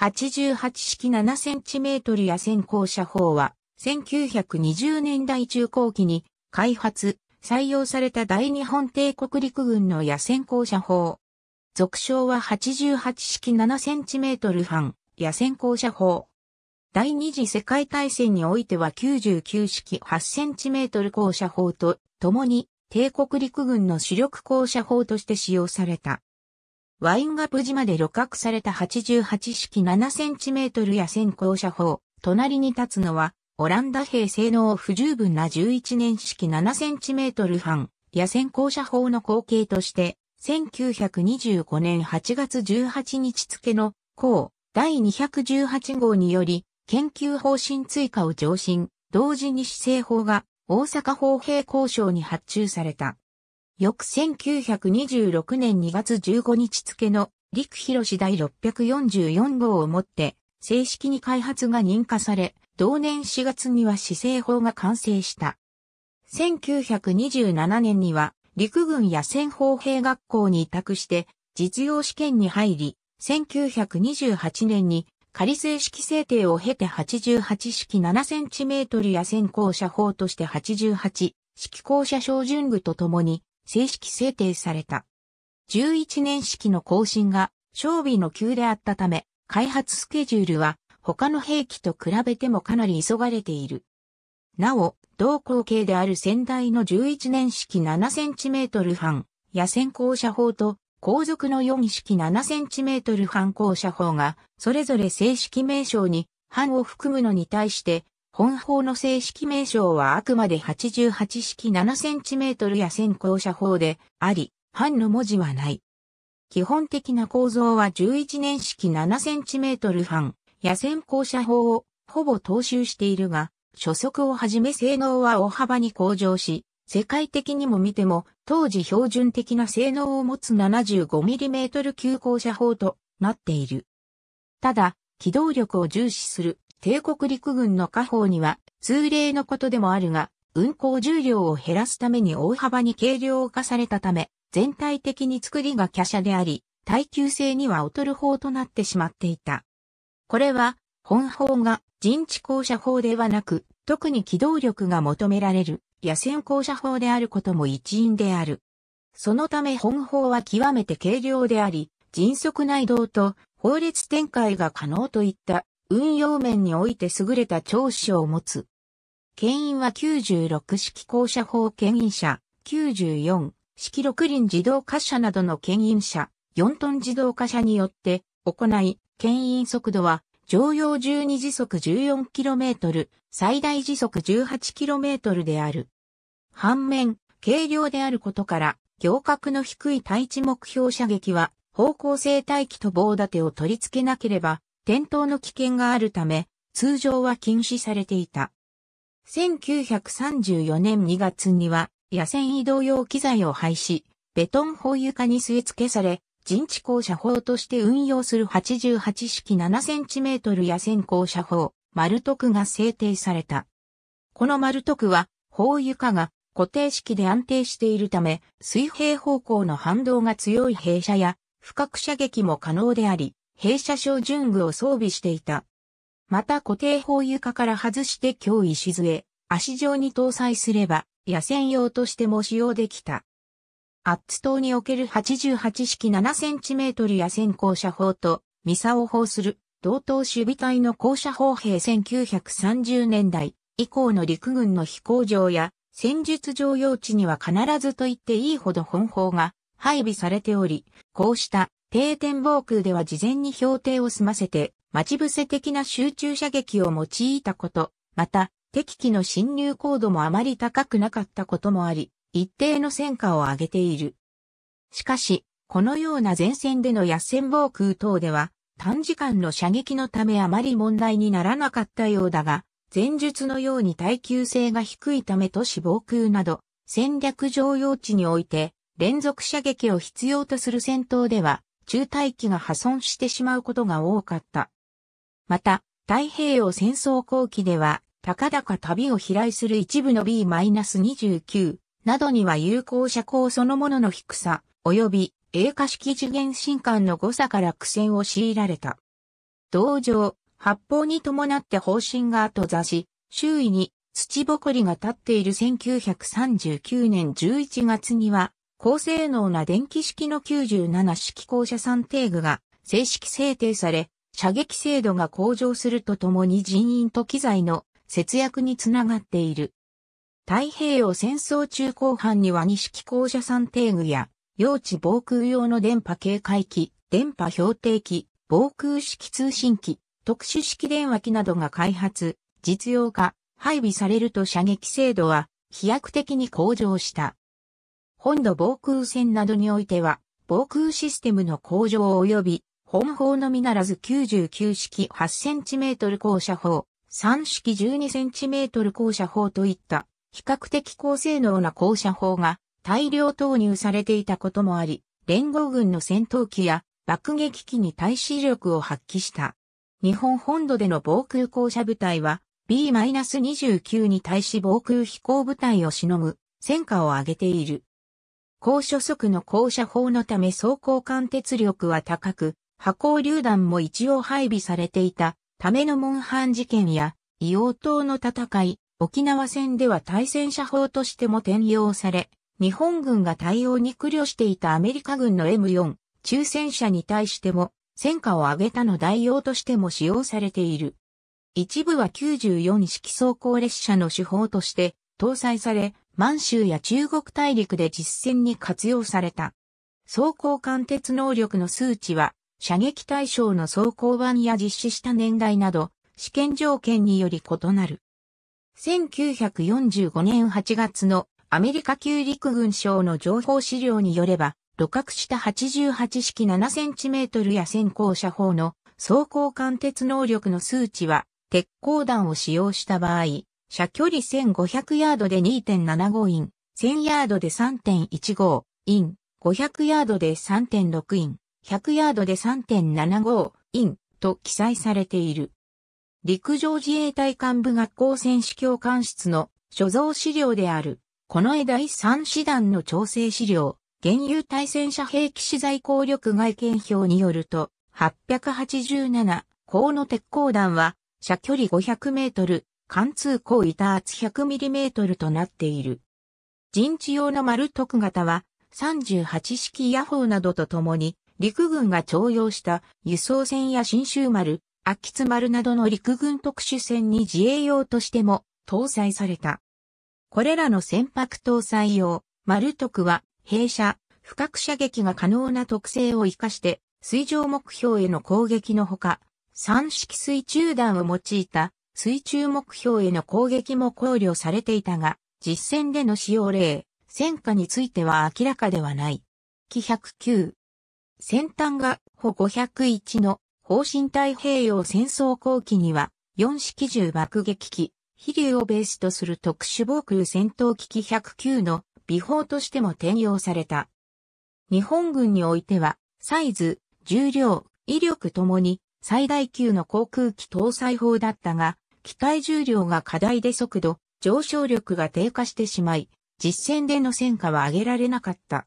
88式 7cm や先行車砲は、1920年代中後期に開発、採用された大日本帝国陸軍の野戦校舎砲。俗称は88式 7cm 半野戦校舎砲。第二次世界大戦においては99式 8cm 校舎砲と共に帝国陸軍の主力校舎砲として使用された。ワインガプ島で旅客された88式 7cm や先行車砲、隣に立つのは、オランダ兵性能不十分な11年式 7cm 半、野戦校舎法の後継として、1925年8月18日付の、項第218号により、研究方針追加を上申、同時に施政法が大阪砲兵交渉に発注された。翌1926年2月15日付の陸広第644号をもって正式に開発が認可され、同年4月には市政法が完成した。1927年には陸軍野戦砲兵学校に委託して実用試験に入り、1928年に仮正式制定を経て88式7センチメートル野戦校舎砲として88式校舎小順具とともに正式制定された。11年式の更新が、装備の急であったため、開発スケジュールは、他の兵器と比べてもかなり急がれている。なお、同口径である先代の11年式 7cm 半、野戦校舎砲と、後続の4式 7cm 半校舎砲が、それぞれ正式名称に、半を含むのに対して、本法の正式名称はあくまで88式 7cm や戦校舎法であり、半の文字はない。基本的な構造は11年式 7cm 半、野戦校舎法をほぼ踏襲しているが、初速をはじめ性能は大幅に向上し、世界的にも見ても当時標準的な性能を持つ 75mm 急校舎法となっている。ただ、機動力を重視する帝国陸軍の下方には、通例のことでもあるが、運行重量を減らすために大幅に軽量化されたため、全体的に作りが華奢であり、耐久性には劣る方となってしまっていた。これは、本法が人地校舎法ではなく、特に機動力が求められる野戦校舎法であることも一因である。そのため本法は極めて軽量であり、迅速内動と法律展開が可能といった運用面において優れた長所を持つ。牽引は96式校舎法牽引車、94式六輪自動貨車などの牽引車、4トン自動貨車によって行い、牽引速度は常用12時速 14km、最大時速 18km である。反面、軽量であることから、行角の低い対地目標射撃は、方向性待機と棒立てを取り付けなければ、転倒の危険があるため、通常は禁止されていた。1934年2月には、野戦移動用機材を廃止、ベトン砲床に据え付けされ、人地降車砲として運用する88式7センチメートル野戦降舎砲、丸徳が制定された。この丸徳は、砲床が固定式で安定しているため、水平方向の反動が強い弊射や、不覚射撃も可能であり、弊社小巡具を装備していた。また固定砲床から外して脅威しずえ、足状に搭載すれば、野戦用としても使用できた。アッツ島における88式7センチメートル野戦降車砲と、ミサを砲する、同等守備隊の降車砲兵1930年代以降の陸軍の飛行場や戦術常用地には必ずと言っていいほど本砲が配備されており、こうした定点防空では事前に標定を済ませて、待ち伏せ的な集中射撃を用いたこと、また、敵機の侵入高度もあまり高くなかったこともあり、一定の戦果を上げている。しかし、このような前線での野戦防空等では、短時間の射撃のためあまり問題にならなかったようだが、前述のように耐久性が低いため都市防空など、戦略上用地において、連続射撃を必要とする戦闘では、中大機が破損してしまうことが多かった。また、太平洋戦争後期では、高々旅を飛来する一部の B-29 などには有効車高そのものの低さ、及び A 化式次元新艦の誤差から苦戦を強いられた。同情、発砲に伴って方針が後座し、周囲に土ぼこりが立っている1939年11月には、高性能な電気式の97式校舎算定具が正式制定され、射撃精度が向上するとともに人員と機材の節約につながっている。太平洋戦争中後半には二式校舎算定具や、用地防空用の電波警戒機、電波標定機、防空式通信機、特殊式電話機などが開発、実用化、配備されると射撃精度は飛躍的に向上した。本土防空戦などにおいては、防空システムの向上及び、本砲のみならず99式 8cm 高射砲、3式 12cm 高射砲といった比較的高性能な高射砲が大量投入されていたこともあり、連合軍の戦闘機や爆撃機に対し力を発揮した。日本本土での防空降車部隊は B-29 に対し防空飛行部隊をしのぐ戦果を上げている。高所速の高射砲のため走行艦鉄力は高く、破鋼榴弾も一応配備されていたためのモンハン事件や、硫黄島の戦い、沖縄戦では対戦車砲としても転用され、日本軍が対応に苦慮していたアメリカ軍の M4、中戦車に対しても、戦果を上げたの代用としても使用されている。一部は94式装甲列車の手法として搭載され、満州や中国大陸で実戦に活用された。装甲貫徹能力の数値は、射撃対象の装甲版や実施した年代など、試験条件により異なる。1945年8月のアメリカ旧陸軍省の情報資料によれば、露獲した88式7センチメートルや先行射砲の装甲貫徹能力の数値は、鉄鋼弾を使用した場合、射距離1500ヤードで2.75イン、1000ヤードで3.15イン、500ヤードで3.6イン、100ヤードで3.75インと記載されている。陸上自衛隊幹部学校選手教官室の所蔵資料である、この絵第3師団の調整資料、現有対戦車兵器資材効力外見表によると、887、高の鉄鋼弾は、射距離500メートル、貫通口板厚 100mm となっている。陣地用の丸徳型は38式野砲などとともに陸軍が徴用した輸送船や新州丸、秋津丸などの陸軍特殊船に自衛用としても搭載された。これらの船舶搭載用、丸徳は弊社、不覚射撃が可能な特性を活かして水上目標への攻撃のほか、三式水中弾を用いた水中目標への攻撃も考慮されていたが、実戦での使用例、戦果については明らかではない。機109。先端が歩501の方針太平洋戦争後期には、4式銃爆撃機、飛竜をベースとする特殊防空戦闘機機109の美法としても転用された。日本軍においては、サイズ、重量、威力ともに最大級の航空機搭載法だったが、機体重量が課題で速度、上昇力が低下してしまい、実戦での戦果は上げられなかった。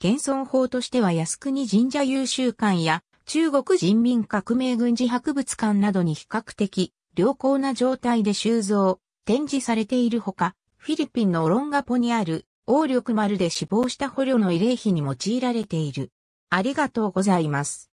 現存法としては靖国神社優秀館や中国人民革命軍事博物館などに比較的良好な状態で収蔵、展示されているほか、フィリピンのオロンガポにある王力丸で死亡した捕虜の慰霊碑に用いられている。ありがとうございます。